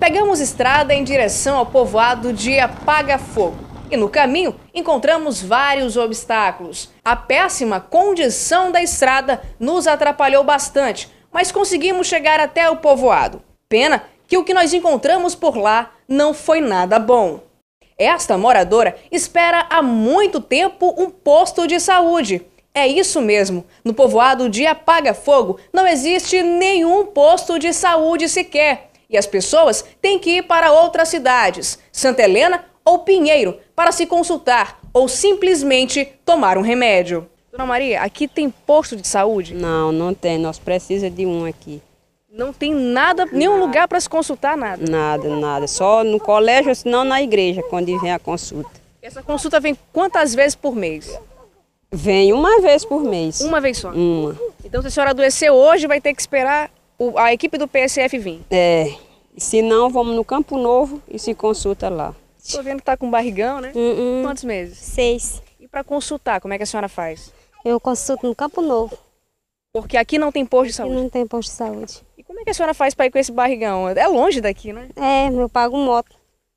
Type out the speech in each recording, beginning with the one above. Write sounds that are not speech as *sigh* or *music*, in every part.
pegamos estrada em direção ao povoado de Apaga Fogo. E no caminho encontramos vários obstáculos. A péssima condição da estrada nos atrapalhou bastante, mas conseguimos chegar até o povoado. Pena que o que nós encontramos por lá não foi nada bom. Esta moradora espera há muito tempo um posto de saúde. É isso mesmo, no povoado de Apaga Fogo não existe nenhum posto de saúde sequer. E as pessoas têm que ir para outras cidades, Santa Helena ou Pinheiro, para se consultar ou simplesmente tomar um remédio. Dona Maria, aqui tem posto de saúde? Não, não tem. Nós precisamos de um aqui. Não tem nada, nenhum nada. lugar para se consultar, nada? Nada, nada. Só no colégio, senão na igreja, quando vem a consulta. Essa consulta vem quantas vezes por mês? Vem uma vez por mês. Uma vez só? Uma. Então se a senhora adoecer hoje, vai ter que esperar o, a equipe do PSF vir? É, se não, vamos no Campo Novo e se consulta lá. Estou vendo que está com barrigão, né? Uh -uh. Quantos meses? Seis. E para consultar, como é que a senhora faz? Eu consulto no Campo Novo. Porque aqui não tem posto de saúde? Aqui não tem posto de saúde. E como é que a senhora faz para ir com esse barrigão? É longe daqui, né? É, eu pago moto.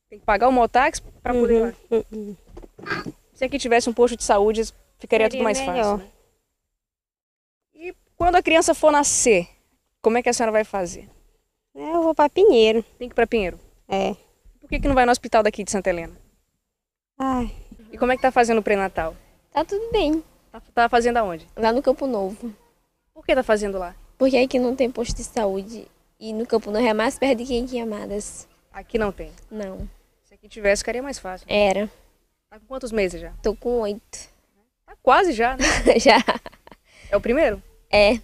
Tem que pagar o mototáxi para uhum, poder ir lá? Uhum. Se aqui tivesse um posto de saúde, ficaria Seria tudo mais melhor. fácil. Né? E quando a criança for nascer, como é que a senhora vai fazer? É, eu vou para Pinheiro. Tem que ir para Pinheiro? É. Por que, que não vai no hospital daqui de Santa Helena? Ai. E como é que tá fazendo o pré-natal? Tá tudo bem. Tá, tá, fazendo aonde? Lá no Campo Novo. Por que tá fazendo lá? Porque aqui não tem posto de saúde. E no Campo Novo é mais perto de quem Quinquim Amadas. Aqui não tem? Não. Se aqui tivesse, ficaria mais fácil. Era. Tá com quantos meses já? Tô com oito. Tá quase já, né? *laughs* já. É o primeiro? É.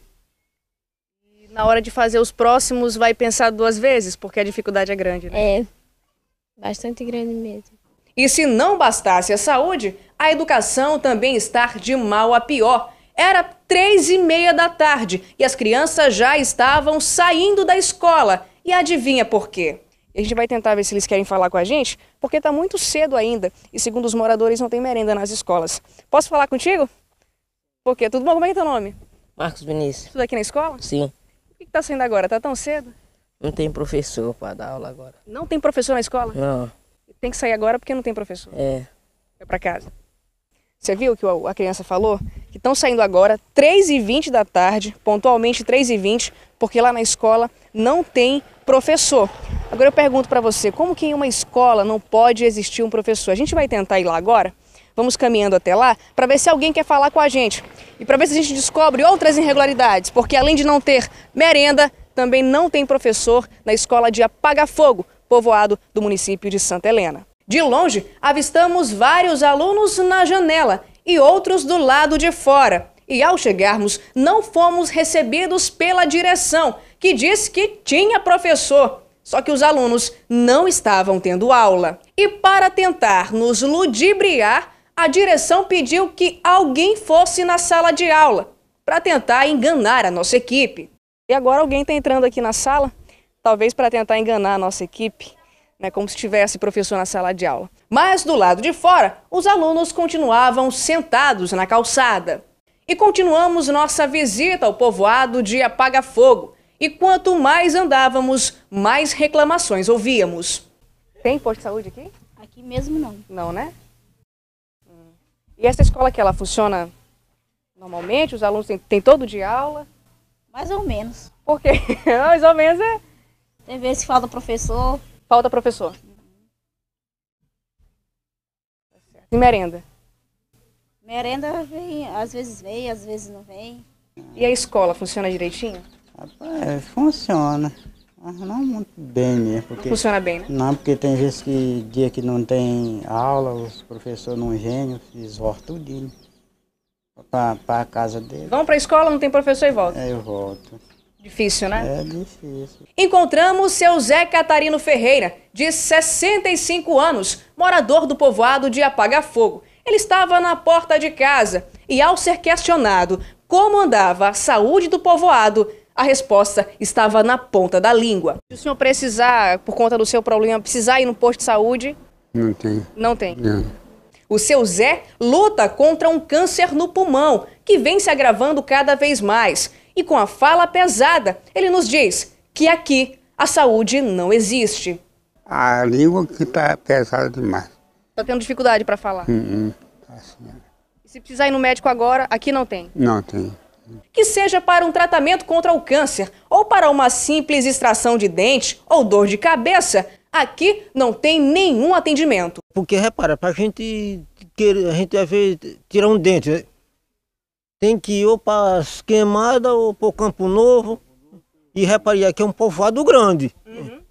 Na hora de fazer os próximos, vai pensar duas vezes, porque a dificuldade é grande, né? É, bastante grande mesmo. E se não bastasse a saúde, a educação também está de mal a pior. Era três e meia da tarde e as crianças já estavam saindo da escola. E adivinha por quê? A gente vai tentar ver se eles querem falar com a gente, porque está muito cedo ainda e, segundo os moradores, não tem merenda nas escolas. Posso falar contigo? Por quê? É tudo bom? Como é que é tá teu nome? Marcos Vinícius. Tudo aqui na escola? Sim que está saindo agora? Está tão cedo? Não tem professor para dar aula agora. Não tem professor na escola? Não. Tem que sair agora porque não tem professor. É. É para casa. Você viu o que a criança falou? Que estão saindo agora, 3h20 da tarde, pontualmente 3h20, porque lá na escola não tem professor. Agora eu pergunto para você, como que em uma escola não pode existir um professor? A gente vai tentar ir lá agora? Vamos caminhando até lá para ver se alguém quer falar com a gente e para ver se a gente descobre outras irregularidades, porque além de não ter merenda, também não tem professor na escola de Apagafogo, povoado do município de Santa Helena. De longe, avistamos vários alunos na janela e outros do lado de fora. E ao chegarmos, não fomos recebidos pela direção, que disse que tinha professor. Só que os alunos não estavam tendo aula. E para tentar nos ludibriar, a direção pediu que alguém fosse na sala de aula para tentar enganar a nossa equipe. E agora alguém está entrando aqui na sala, talvez para tentar enganar a nossa equipe, né, como se tivesse professor na sala de aula. Mas do lado de fora, os alunos continuavam sentados na calçada. E continuamos nossa visita ao povoado de Apaga-Fogo. E quanto mais andávamos, mais reclamações ouvíamos. Tem posto de saúde aqui? Aqui mesmo não. Não, né? E essa escola que ela funciona normalmente? Os alunos têm, têm todo dia aula? Mais ou menos. Por quê? *laughs* Mais ou menos é. Tem vezes que falta professor. Falta professor. Uhum. E merenda? Merenda vem, às vezes vem, às vezes não vem. E a escola funciona direitinho? Rapaz, funciona. Mas não muito bem mesmo. Né? Porque, Funciona bem, né? Não, porque tem vezes que dia que não tem aula, os professores não é gênio, voltam tudo. para a casa dele. Vão para a escola, não tem professor e volta? É, eu volto. Difícil, né? É difícil. Encontramos seu Zé Catarino Ferreira, de 65 anos, morador do povoado de Apaga Fogo. Ele estava na porta de casa e, ao ser questionado como andava a saúde do povoado, a resposta estava na ponta da língua. Se o senhor precisar, por conta do seu problema, precisar ir no posto de saúde? Não tem. Não tem. Não. O seu Zé luta contra um câncer no pulmão, que vem se agravando cada vez mais. E com a fala pesada, ele nos diz que aqui a saúde não existe. A língua que está pesada demais. Está tendo dificuldade para falar? Hum, Se precisar ir no médico agora, aqui não tem? Não tem. Que seja para um tratamento contra o câncer, ou para uma simples extração de dente ou dor de cabeça, aqui não tem nenhum atendimento. Porque repara, para a gente a gente às tirar um dente, né? tem que ir ou para as queimadas ou para o Campo Novo. E repare, aqui é um povoado grande uhum.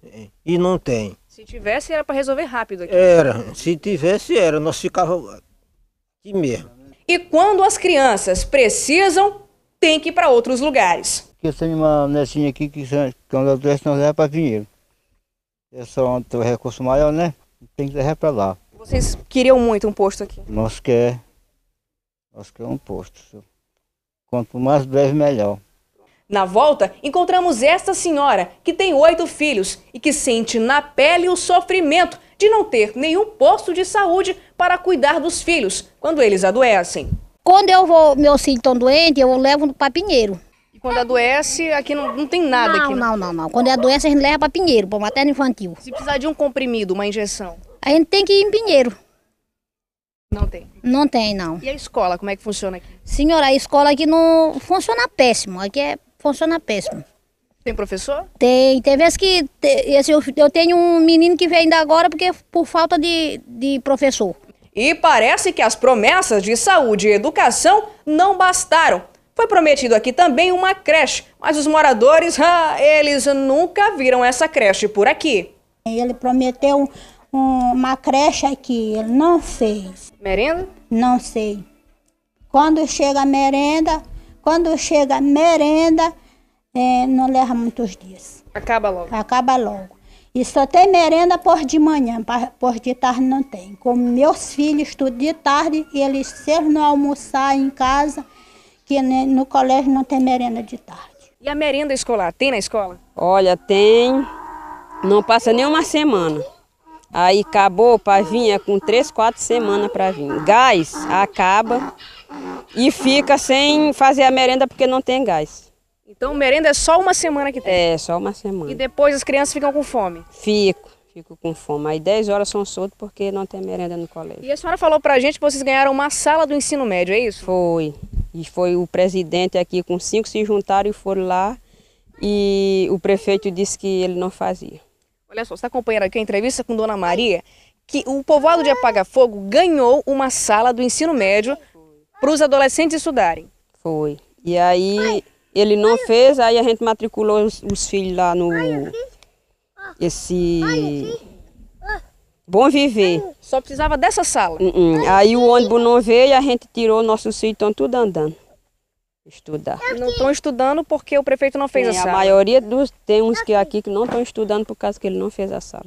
e não tem. Se tivesse, era para resolver rápido aqui. Era, se tivesse, era. Nós ficava aqui mesmo. E quando as crianças precisam, tem que ir para outros lugares. Eu tenho uma netinha aqui que quando adoece não leva para Pinheiro. É só um recurso maior, né? Tem que levar para lá. Vocês queriam muito um posto aqui? Nós quer, nós quer um posto. Quanto mais breve, melhor. Na volta, encontramos esta senhora, que tem oito filhos e que sente na pele o sofrimento de não ter nenhum posto de saúde para cuidar dos filhos quando eles adoecem. Quando eu vou, meu sítio estão doente, eu levo para Pinheiro. E quando adoece, aqui não, não tem nada não, aqui? Né? Não, não, não, Quando é doença, a gente leva para Pinheiro, para materno infantil. Se precisar de um comprimido, uma injeção? A gente tem que ir em Pinheiro. Não tem? Não tem, não. E a escola, como é que funciona aqui? Senhora, a escola aqui não funciona péssimo. Aqui é, funciona péssimo. Tem professor? Tem. Tem vezes que. eu, eu tenho um menino que vem ainda agora porque por falta de, de professor. E parece que as promessas de saúde e educação não bastaram. Foi prometido aqui também uma creche, mas os moradores, ah, eles nunca viram essa creche por aqui. Ele prometeu uma creche aqui, ele não fez. Merenda? Não sei. Quando chega a merenda, quando chega a merenda, é, não leva muitos dias. Acaba logo. Acaba logo. E só tem merenda por de manhã, por de tarde não tem. Como meus filhos estudam de tarde e eles, se não almoçar em casa, que no colégio não tem merenda de tarde. E a merenda escolar, tem na escola? Olha, tem. Não passa nem uma semana. Aí acabou para é com três, quatro semanas para vir. Gás acaba e fica sem fazer a merenda porque não tem gás. Então merenda é só uma semana que tem? É, só uma semana. E depois as crianças ficam com fome? Fico, fico com fome. Aí 10 horas são solto porque não tem merenda no colégio. E a senhora falou pra gente que vocês ganharam uma sala do ensino médio, é isso? Foi. E foi o presidente aqui com cinco se juntaram e foram lá. E o prefeito disse que ele não fazia. Olha só, você está acompanhando aqui a entrevista com Dona Maria, que o povoado de Apaga Fogo ganhou uma sala do ensino médio para os adolescentes estudarem. Foi. E aí ele não fez, aí a gente matriculou os, os filhos lá no. Ah. Esse. Ah. Bom viver. Ah. Só precisava dessa sala. Uh -uh. Aí o ônibus não veio, a gente tirou nossos filhos, estão tudo andando. Estudar. Não estão estudando porque o prefeito não fez é, a sala. A maioria dos tem uns que aqui que não estão estudando por causa que ele não fez a sala.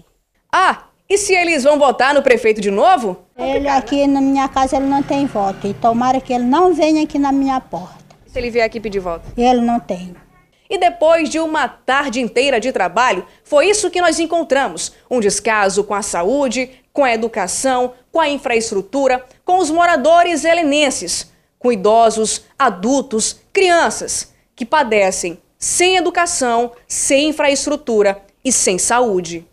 Ah, e se eles vão votar no prefeito de novo? Ele aqui na minha casa ele não tem voto e tomara que ele não venha aqui na minha porta. Se ele vier aqui pedir volta? Ele não tem. E depois de uma tarde inteira de trabalho, foi isso que nós encontramos: um descaso com a saúde, com a educação, com a infraestrutura, com os moradores helenenses, com idosos, adultos, crianças, que padecem sem educação, sem infraestrutura e sem saúde.